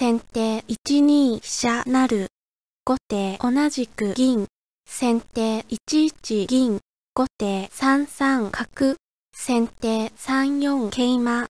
先手1二飛車なる。後手同じく銀。先手1一銀。後手3三角。先手3四桂馬。